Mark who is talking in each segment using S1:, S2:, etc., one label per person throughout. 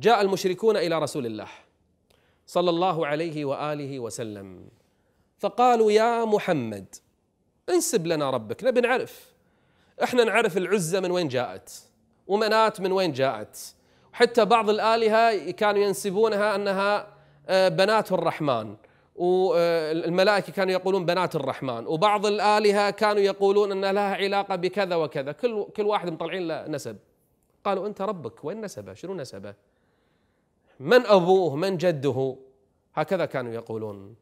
S1: جاء المشركون الى رسول الله صلى الله عليه واله وسلم فقالوا يا محمد انسب لنا ربك نبي نعرف احنا نعرف العزه من وين جاءت ومنات من وين جاءت حتى بعض الالهه كانوا ينسبونها انها آه، بنات الرحمن والملائكه كانوا يقولون بنات الرحمن وبعض الالهه كانوا يقولون ان لها علاقه بكذا وكذا كل كل واحد مطلعين له نسب قالوا انت ربك وين نسبه شنو نسبه من ابوه من جده هكذا كانوا يقولون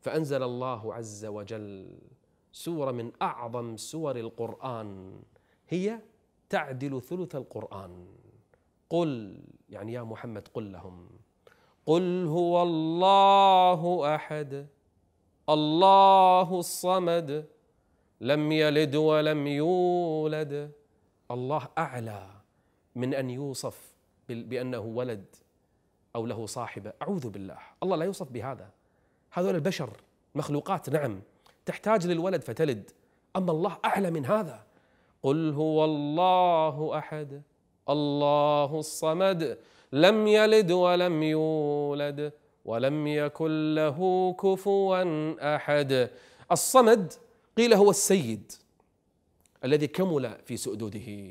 S1: فانزل الله عز وجل سوره من اعظم سور القران هي تعدل ثلث القران قل يعني يا محمد قل لهم قل هو الله احد الله الصمد لم يلد ولم يولد الله اعلى من ان يوصف بانه ولد أو له صاحبة أعوذ بالله الله لا يوصف بهذا هذول البشر مخلوقات نعم تحتاج للولد فتلد أما الله أعلى من هذا قل هو الله أحد الله الصمد لم يلد ولم يولد ولم يكن له كفوا أحد الصمد قيل هو السيد الذي كمل في سؤدوده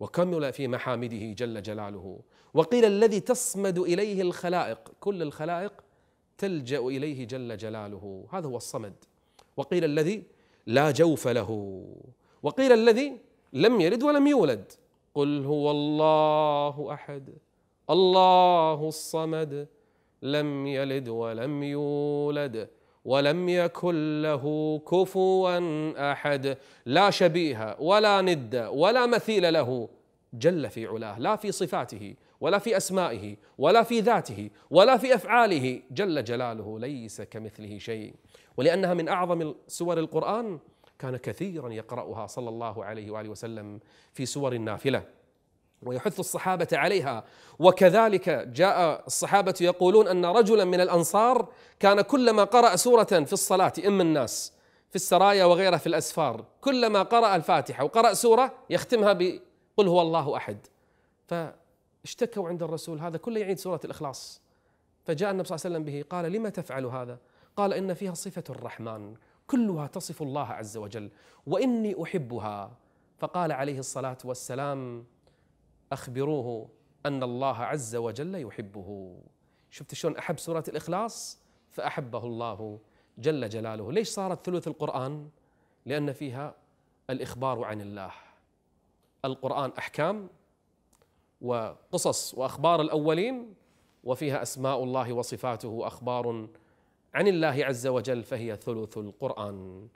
S1: وكمل في محامده جل جلاله وقيل الذي تصمد اليه الخلائق كل الخلائق تلجا اليه جل جلاله هذا هو الصمد وقيل الذي لا جوف له وقيل الذي لم يلد ولم يولد قل هو الله احد الله الصمد لم يلد ولم يولد ولم يكن له كفوا احد لا شبيه ولا ند ولا مثيل له جل في علاه لا في صفاته ولا في اسمائه ولا في ذاته ولا في افعاله جل جلاله ليس كمثله شيء ولانها من اعظم سور القران كان كثيرا يقراها صلى الله عليه واله وسلم في سور النافله ويحث الصحابة عليها وكذلك جاء الصحابة يقولون أن رجلا من الأنصار كان كلما قرأ سورة في الصلاة إم الناس في السرايا وغيرها في الأسفار كلما قرأ الفاتحة وقرأ سورة يختمها بقل هو الله أحد فاشتكوا عند الرسول هذا كله يعيد سورة الإخلاص فجاء النبي صلى الله عليه وسلم به قال لما تفعل هذا قال إن فيها صفة الرحمن كلها تصف الله عز وجل وإني أحبها فقال عليه الصلاة والسلام أخبروه أن الله عز وجل يحبه شفت شلون أحب سورة الإخلاص فأحبه الله جل جلاله ليش صارت ثلث القرآن لأن فيها الإخبار عن الله القرآن أحكام وقصص وأخبار الأولين وفيها أسماء الله وصفاته وأخبار عن الله عز وجل فهي ثلث القرآن